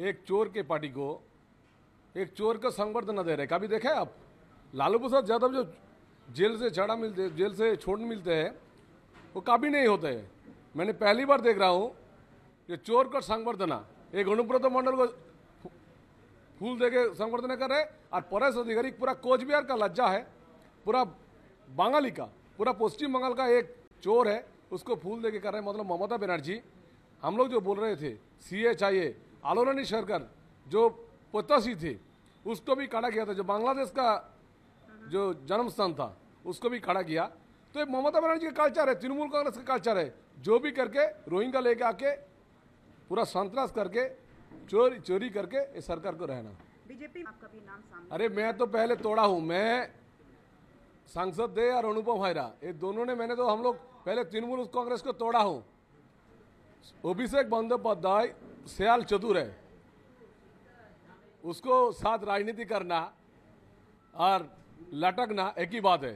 एक चोर के पार्टी को एक चोर का संवर्धन दे रहे कभी देखा आप लालू प्रसाद यादव जो जेल से छड़ा मिलते जेल से छोड़ मिलते हैं वो कभी नहीं होते हैं मैंने पहली बार देख रहा हूँ ये चोर का संवर्धना एक अनुप्रत मंडल को फूल दे के संवर्धना कर रहे और परेश अधिकारी पूरा कोचबिहार का लज्जा है पूरा बंगाली का पूरा पश्चिम बंगाल का एक चोर है उसको फूल दे के कर रहे मतलब ममता बनर्जी हम लोग जो बोल रहे थे सी चाहिए आलोरानी सरकार जो पोतासी थे उसको भी खड़ा किया था जो बांग्लादेश का जो जन्म स्थान था उसको भी खड़ा किया तो ये ममता बनर्जी का कल्चर है तृणमूल कांग्रेस का कल्चर है जो भी करके रोहिंग्या लेके आके पूरा संतरास करके चोरी चोरी करके इस सरकार को रहना बीजेपी आपका भी नाम सामने अरे मैं तो पहले तोड़ा हूँ मैं सांसद दे और अनुपम हायरा ये दोनों ने मैंने तो हम लोग पहले तृणमूल कांग्रेस को तोड़ा हूँ अभिषेक बंदोपाध्याय सयाल चतुर है उसको साथ राजनीति करना और लटकना एक ही बात है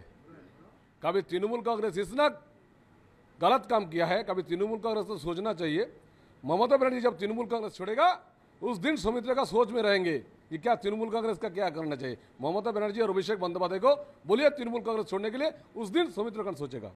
कभी तृणमूल कांग्रेस इतना गलत काम किया है कभी तृणमूल कांग्रेस को सोचना चाहिए ममता बनर्जी जब तृणमूल कांग्रेस छोड़ेगा उस दिन सुमित्रा का सोच में रहेंगे कि क्या तृणमूल कांग्रेस का क्या करना चाहिए ममता बनर्जी और अभिषेक बंदोपाध्याय को बोलिए तृणमूल कांग्रेस छोड़ने के लिए उस दिन सुमित्रा सोचेगा